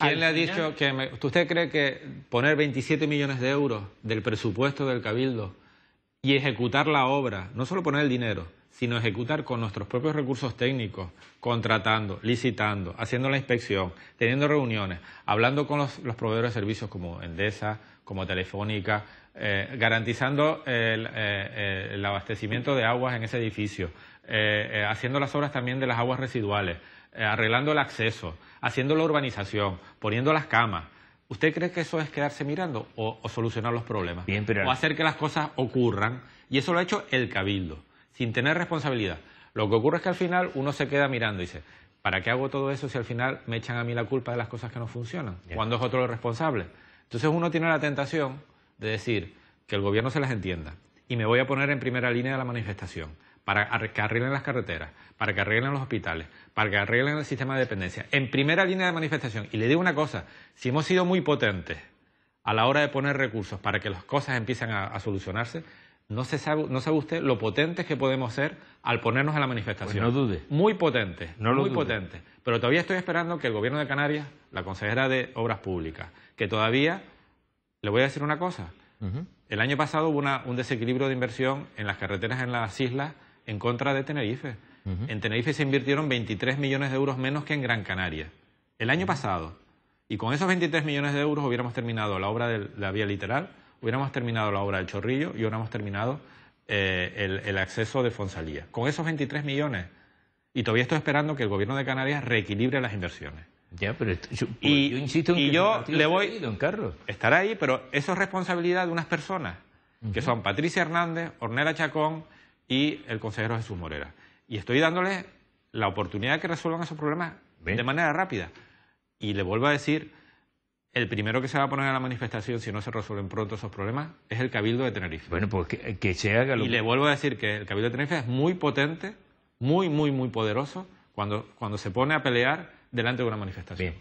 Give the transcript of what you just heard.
¿Quién le ha dicho que... ¿Usted cree que poner 27 millones de euros del presupuesto del Cabildo y ejecutar la obra, no solo poner el dinero, sino ejecutar con nuestros propios recursos técnicos, contratando, licitando, haciendo la inspección, teniendo reuniones, hablando con los, proveedores de servicios como Endesa, como Telefónica, eh, garantizando eh, eh, el, abastecimiento de aguas en ese edificio, haciendo las obras también de las aguas residuales, arreglando el acceso, haciendo la urbanización, poniendo las camas. ¿Usted cree que eso es quedarse mirando o, solucionar los problemas? O hacer que las cosas ocurran. Y eso lo ha hecho el Cabildo sin tener responsabilidad. Lo que ocurre es que al final uno se queda mirando y dice, ¿para qué hago todo eso si al final me echan a mí la culpa de las cosas que no funcionan? Cuando es otro el responsable. Entonces uno tiene la tentación de decir que el gobierno se las entienda y me voy a poner en primera línea de la manifestación para que arreglen las carreteras, para que arreglen los hospitales, para que arreglen el sistema de dependencia, en primera línea de manifestación. Y le digo una cosa, si hemos sido muy potentes a la hora de poner recursos para que las cosas empiecen a solucionarse, no, se sabe, no usted lo potentes que podemos ser al ponernos a la manifestación. Pues no dude. Muy potente. muy potentes. Pero todavía estoy esperando que el Gobierno de Canarias, la consejera de Obras Públicas, que todavía, le voy a decir una cosa, el año pasado hubo un desequilibrio de inversión en las carreteras en las islas en contra de Tenerife. En Tenerife se invirtieron 23 millones de euros menos que en Gran Canaria. El año pasado. Y con esos 23 millones de euros hubiéramos terminado la obra de la vía literal hubiéramos terminado la obra del Chorrillo y hubiéramos terminado eh, el, acceso de Fonsalía. Con esos 23 millones, y todavía estoy esperando que el gobierno de Canarias reequilibre las inversiones. Ya, pero yo, y, yo insisto en y yo le voy, don Carlos. Estará ahí, pero eso es responsabilidad de unas personas, que son Patricia Hernández, Ornella Chacón y el consejero Jesús Morera. Y estoy dándoles la oportunidad de que resuelvan esos problemas de manera rápida. Y le vuelvo a decir, el primero que se va a poner a la manifestación si no se resuelven pronto esos problemas es el Cabildo de Tenerife. Bueno, pues que, Y le vuelvo a decir que el Cabildo de Tenerife es muy potente, muy, muy, muy poderoso cuando, cuando se pone a pelear delante de una manifestación.